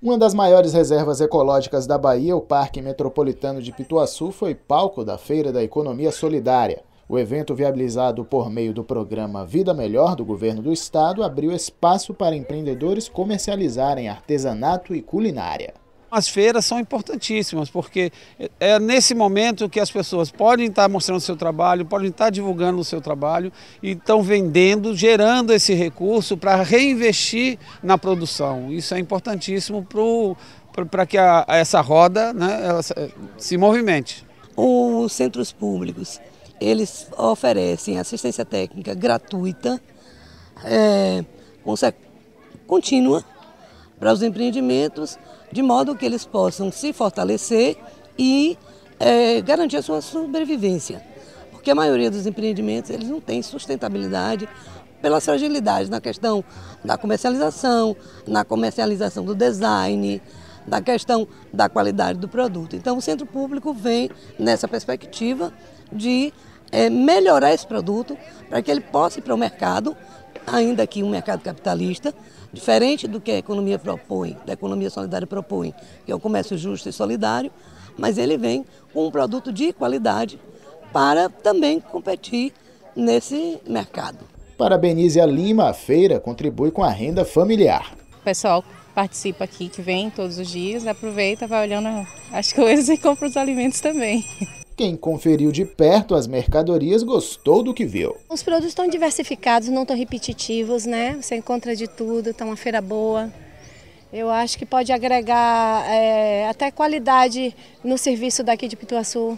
Uma das maiores reservas ecológicas da Bahia, o Parque Metropolitano de Pituaçu, foi palco da Feira da Economia Solidária. O evento, viabilizado por meio do programa Vida Melhor do governo do estado, abriu espaço para empreendedores comercializarem artesanato e culinária. As feiras são importantíssimas, porque é nesse momento que as pessoas podem estar mostrando o seu trabalho, podem estar divulgando o seu trabalho e estão vendendo, gerando esse recurso para reinvestir na produção. Isso é importantíssimo para que a, essa roda né, se movimente. Os centros públicos, eles oferecem assistência técnica gratuita, é, contínua, para os empreendimentos, de modo que eles possam se fortalecer e é, garantir a sua sobrevivência. Porque a maioria dos empreendimentos eles não tem sustentabilidade pela fragilidade na questão da comercialização, na comercialização do design, da questão da qualidade do produto. Então, o centro público vem nessa perspectiva de é melhorar esse produto para que ele possa ir para o mercado, ainda que um mercado capitalista, diferente do que a economia propõe, da economia solidária propõe, que é o comércio justo e solidário, mas ele vem com um produto de qualidade para também competir nesse mercado. Parabenize a Lima, a feira contribui com a renda familiar. O pessoal participa aqui, que vem todos os dias, aproveita, vai olhando as coisas e compra os alimentos também. Quem conferiu de perto as mercadorias gostou do que viu. Os produtos estão diversificados, não estão repetitivos, né? Você encontra de tudo, está uma feira boa. Eu acho que pode agregar é, até qualidade no serviço daqui de Pituaçu.